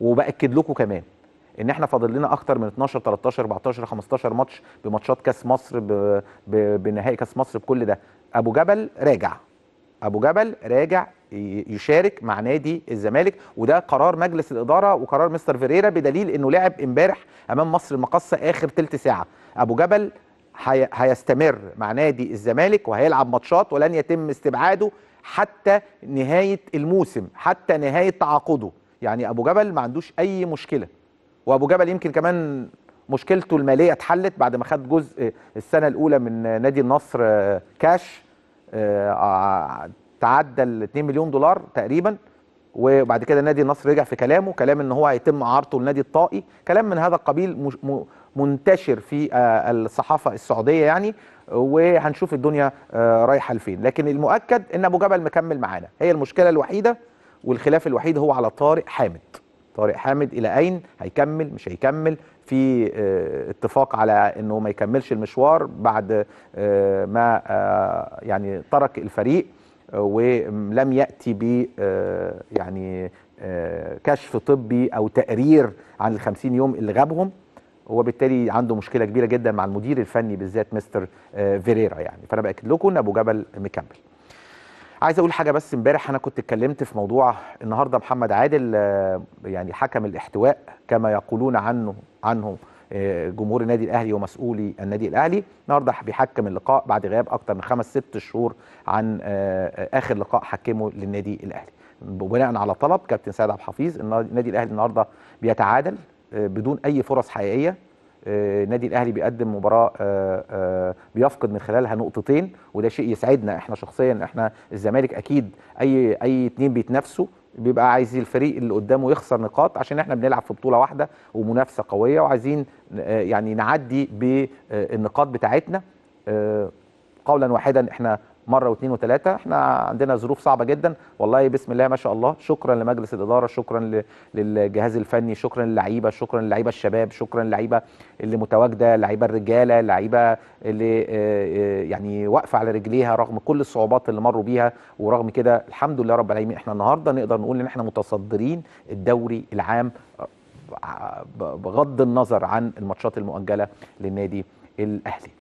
وباكد لكم كمان ان احنا فاضل لنا اكتر من 12 13 14 15 ماتش بماتشات كاس مصر ب... ب... بنهائي كاس مصر بكل ده ابو جبل راجع ابو جبل راجع يشارك مع نادي الزمالك وده قرار مجلس الاداره وقرار مستر فيريرا بدليل انه لعب امبارح امام مصر المقصه اخر ثلث ساعه ابو جبل هي... هيستمر مع نادي الزمالك وهيلعب ماتشات ولن يتم استبعاده حتى نهايه الموسم حتى نهايه تعاقده يعني ابو جبل ما عندوش اي مشكله وابو جبل يمكن كمان مشكلته الماليه اتحلت بعد ما خد جزء آه، السنه الاولى من نادي النصر آه، كاش آه، تعدى ال 2 مليون دولار تقريبا وبعد كده نادي النصر رجع في كلامه كلام ان هو هيتم اعارته لنادي الطائي كلام من هذا القبيل منتشر في الصحافه السعوديه يعني وهنشوف الدنيا رايحه لفين لكن المؤكد ان ابو جبل مكمل معانا هي المشكله الوحيده والخلاف الوحيد هو على طارق حامد طارق حامد الى اين هيكمل مش هيكمل في آه، اتفاق على انه ما يكملش المشوار بعد آه، ما آه، يعني ترك الفريق ولم ياتي ب يعني كشف طبي او تقرير عن ال 50 يوم اللي غابهم وبالتالي عنده مشكله كبيره جدا مع المدير الفني بالذات مستر فيريرا يعني فانا باكد لكم ان ابو جبل مكمل عايز اقول حاجه بس امبارح انا كنت اتكلمت في موضوع النهارده محمد عادل آه، يعني حكم الاحتواء كما يقولون عنه عنه آه، جمهور النادي الاهلي ومسؤولي النادي الاهلي النهارده بيحكم اللقاء بعد غياب اكتر من خمس ست شهور عن آه، اخر لقاء حكمه للنادي الاهلي بناء على طلب كابتن سيد عبد الحفيظ النادي الاهلي النهارده بيتعادل بدون اي فرص حقيقيه النادي آه، الاهلي بيقدم مباراه آه، آه، بيفقد من خلالها نقطتين وده شيء يسعدنا احنا شخصيا احنا الزمالك اكيد اي اي اتنين بيتنافسوا بيبقى عايز الفريق اللي قدامه يخسر نقاط عشان احنا بنلعب في بطوله واحده ومنافسه قويه وعايزين يعني نعدي بالنقاط بتاعتنا قولا واحدا احنا مره واثنين وثلاثه احنا عندنا ظروف صعبه جدا والله بسم الله ما شاء الله شكرا لمجلس الاداره شكرا للجهاز الفني شكرا للعيبه شكرا للعيبه الشباب شكرا للعيبه اللي متواجده اللعيبه الرجاله اللعيبه اللي يعني واقفه على رجليها رغم كل الصعوبات اللي مروا بيها ورغم كده الحمد لله رب العالمين احنا النهارده نقدر نقول ان احنا متصدرين الدوري العام بغض النظر عن الماتشات المؤجله للنادي الاهلي